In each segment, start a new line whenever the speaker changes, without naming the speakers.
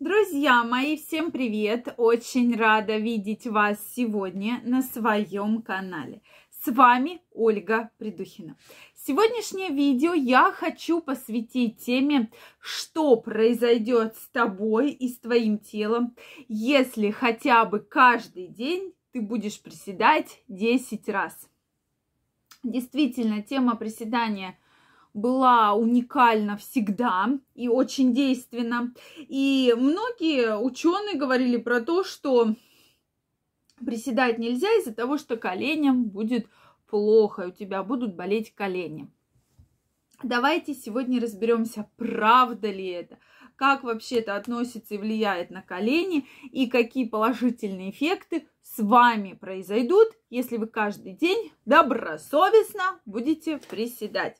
Друзья мои, всем привет! Очень рада видеть вас сегодня на своем канале. С вами Ольга Придухина. Сегодняшнее видео я хочу посвятить теме, что произойдет с тобой и с твоим телом, если хотя бы каждый день ты будешь приседать 10 раз. Действительно, тема приседания – была уникальна всегда и очень действенна. И многие ученые говорили про то, что приседать нельзя из-за того, что коленям будет плохо, у тебя будут болеть колени. Давайте сегодня разберемся, правда ли это, как вообще это относится и влияет на колени, и какие положительные эффекты с вами произойдут, если вы каждый день добросовестно будете приседать.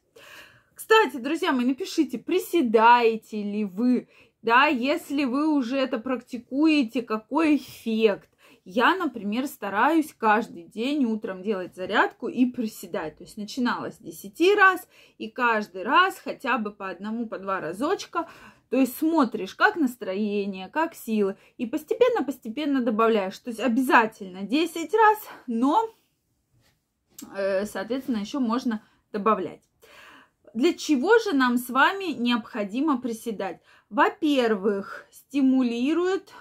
Кстати, друзья мои, напишите, приседаете ли вы, да, если вы уже это практикуете, какой эффект. Я, например, стараюсь каждый день утром делать зарядку и приседать. То есть начинала с 10 раз и каждый раз хотя бы по одному, по два разочка. То есть смотришь, как настроение, как силы. И постепенно-постепенно добавляешь. То есть обязательно 10 раз, но, э, соответственно, еще можно добавлять. Для чего же нам с вами необходимо приседать? Во-первых, стимулирует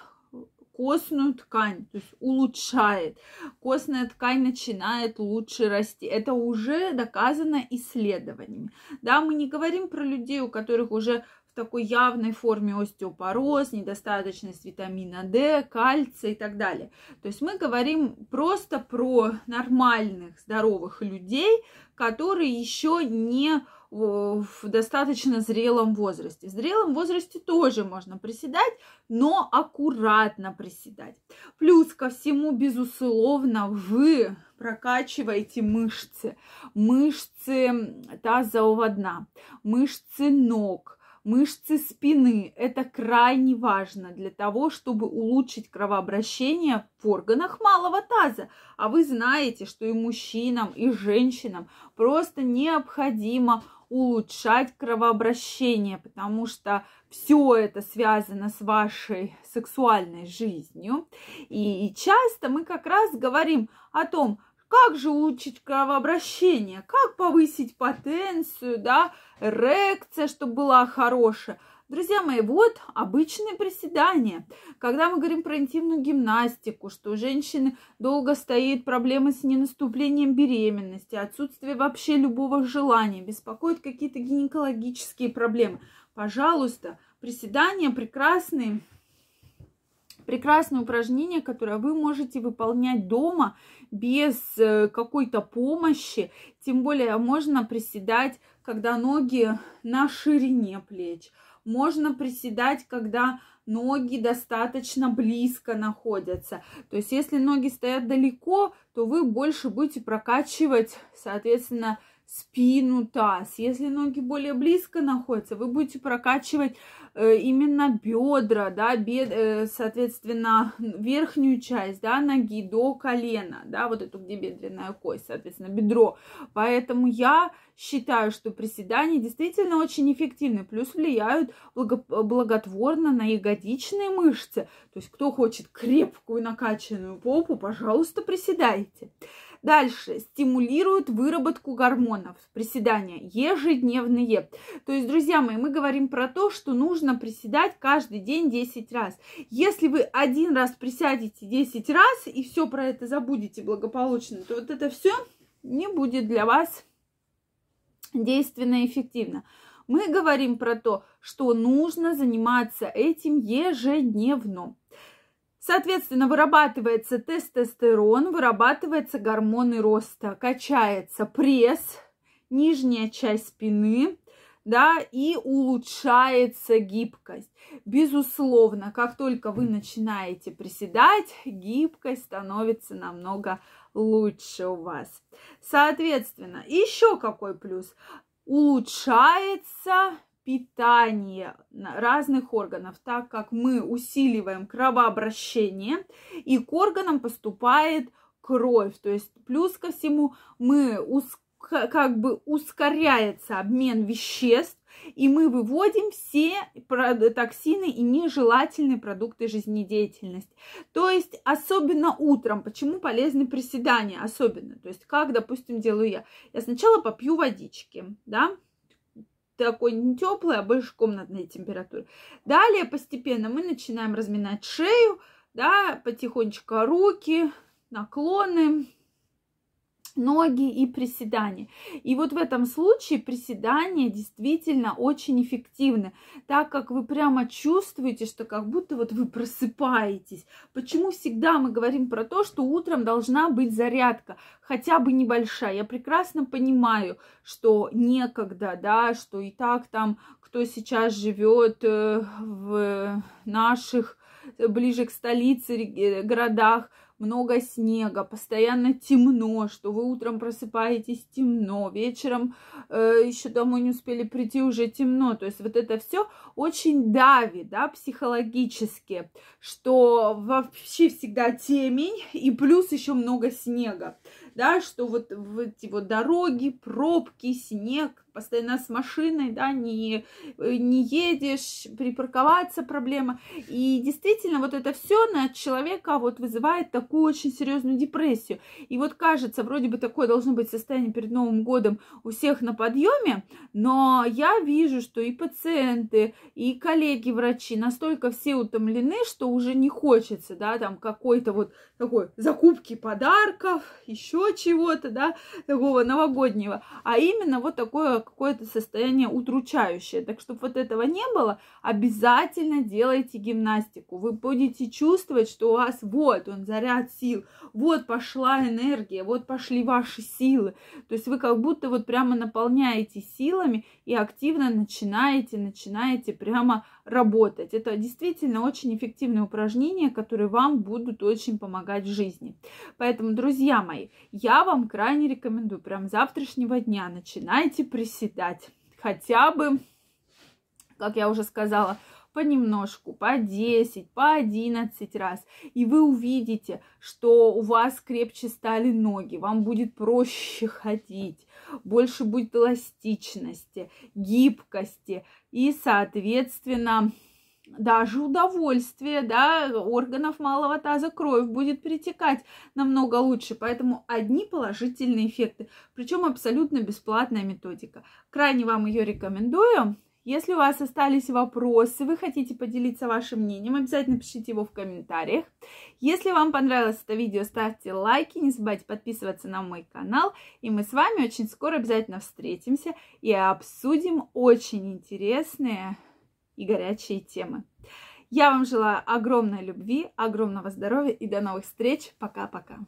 костную ткань, то есть улучшает. Костная ткань начинает лучше расти. Это уже доказано исследованиями. Да, мы не говорим про людей, у которых уже в такой явной форме остеопороз, недостаточность витамина D, кальция и так далее. То есть мы говорим просто про нормальных, здоровых людей, которые еще не Э, в достаточно зрелом возрасте. В зрелом возрасте тоже можно приседать, но аккуратно приседать. Плюс ко всему, безусловно, вы прокачиваете мышцы. Мышцы тазового дна, мышцы ног – мышцы спины. Это крайне важно для того, чтобы улучшить кровообращение в органах малого таза. А вы знаете, что и мужчинам, и женщинам просто необходимо улучшать кровообращение, потому что все это связано с вашей сексуальной жизнью. И часто мы как раз говорим о том, как же улучшить кровообращение, как повысить потенцию, да, эрекция, чтобы была хорошая. Друзья мои, вот обычные приседания. Когда мы говорим про интимную гимнастику, что у женщины долго стоит проблема с ненаступлением беременности, отсутствие вообще любого желания, беспокоит какие-то гинекологические проблемы. Пожалуйста, приседания прекрасные, прекрасное упражнение, которое вы можете выполнять дома без э, какой-то помощи. Тем более можно приседать, когда ноги на ширине плеч – можно приседать, когда ноги достаточно близко находятся. То есть, если ноги стоят далеко, то вы больше будете прокачивать, соответственно, спину, таз. Если ноги более близко находятся, вы будете прокачивать Э, именно бедра, да, бед, э, соответственно, верхнюю часть, да, ноги до колена, да, вот эту, где бедренная кость, соответственно, бедро. Поэтому я считаю, что приседания действительно очень эффективны, плюс влияют благотворно на ягодичные мышцы. То есть, кто хочет крепкую накачанную попу, пожалуйста, приседайте. Дальше. Стимулирует выработку гормонов. Приседания ежедневные. То есть, друзья мои, мы говорим про то, что нужно нужно приседать каждый день 10 раз. Если вы один раз присядете 10 раз и все про это забудете благополучно, то вот это все не будет для вас действенно и эффективно. Мы говорим про то, что нужно заниматься этим ежедневно. Соответственно, вырабатывается тестостерон, вырабатываются гормоны роста, качается пресс, нижняя часть спины, да, и улучшается гибкость. Безусловно, как только вы начинаете приседать, гибкость становится намного лучше у вас. Соответственно, еще какой плюс? Улучшается питание разных органов, так как мы усиливаем кровообращение, и к органам поступает кровь. То есть плюс ко всему мы ускоряем как бы ускоряется обмен веществ, и мы выводим все токсины и нежелательные продукты жизнедеятельности. То есть особенно утром. Почему полезны приседания особенно? То есть как, допустим, делаю я? Я сначала попью водички, да, такой не теплой, а больше комнатной температуры. Далее постепенно мы начинаем разминать шею, да, потихонечку руки, наклоны, ноги и приседания. И вот в этом случае приседания действительно очень эффективны, так как вы прямо чувствуете, что как будто вот вы просыпаетесь. Почему всегда мы говорим про то, что утром должна быть зарядка, хотя бы небольшая. Я прекрасно понимаю, что некогда, да, что и так там, кто сейчас живет э, в наших ближе к столице э, городах, много снега, постоянно темно, что вы утром просыпаетесь темно, вечером э, еще домой не успели прийти, уже темно. То есть вот это все очень давит, да, психологически, что вообще всегда темень и плюс еще много снега, да, что вот, вот эти вот дороги, пробки, снег, постоянно с машиной, да, не, э, не едешь, припарковаться проблема. И действительно, вот это все на человека вот вызывает такую очень серьезную депрессию. И вот кажется, вроде бы такое должно быть состояние перед Новым годом у всех на подъеме, но я вижу, что и пациенты, и коллеги-врачи настолько все утомлены, что уже не хочется, да, там какой-то вот такой закупки подарков, еще чего-то, да, такого новогоднего, а именно вот такое какое-то состояние удручающее. Так, чтобы вот этого не было, обязательно делайте гимнастику. Вы будете чувствовать, что у вас вот он заряд сил, вот пошла энергия, вот пошли ваши силы. То есть вы как будто вот прямо наполняете силами и активно начинаете, начинаете прямо работать. Это действительно очень эффективные упражнения, которые вам будут очень помогать в жизни. Поэтому, друзья мои, я вам крайне рекомендую прям завтрашнего дня начинайте приседать приседать. Хотя бы, как я уже сказала, понемножку, по 10, по 11 раз. И вы увидите, что у вас крепче стали ноги, вам будет проще ходить, больше будет эластичности, гибкости и, соответственно, даже удовольствие, да, органов малого таза кровь будет перетекать намного лучше. Поэтому одни положительные эффекты, причем абсолютно бесплатная методика. Крайне вам ее рекомендую. Если у вас остались вопросы, вы хотите поделиться вашим мнением, обязательно пишите его в комментариях. Если вам понравилось это видео, ставьте лайки, не забывайте подписываться на мой канал. И мы с вами очень скоро обязательно встретимся и обсудим очень интересные и горячие темы. Я вам желаю огромной любви, огромного здоровья и до новых встреч. Пока-пока.